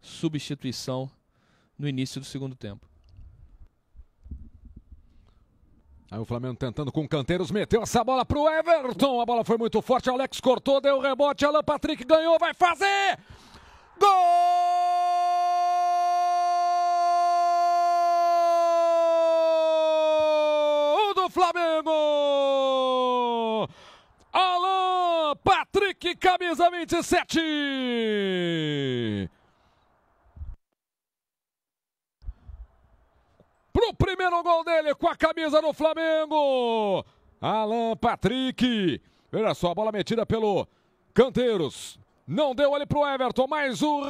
substituição no início do segundo tempo. Aí o Flamengo tentando com canteiros, meteu essa bola pro Everton. A bola foi muito forte, Alex cortou, deu rebote, Alan Patrick ganhou, vai fazer! Gol do Flamengo! Alan Patrick, camisa 27! O primeiro gol dele com a camisa do Flamengo. Alan Patrick. Olha só, a bola metida pelo Canteiros. Não deu ali pro Everton, mais um.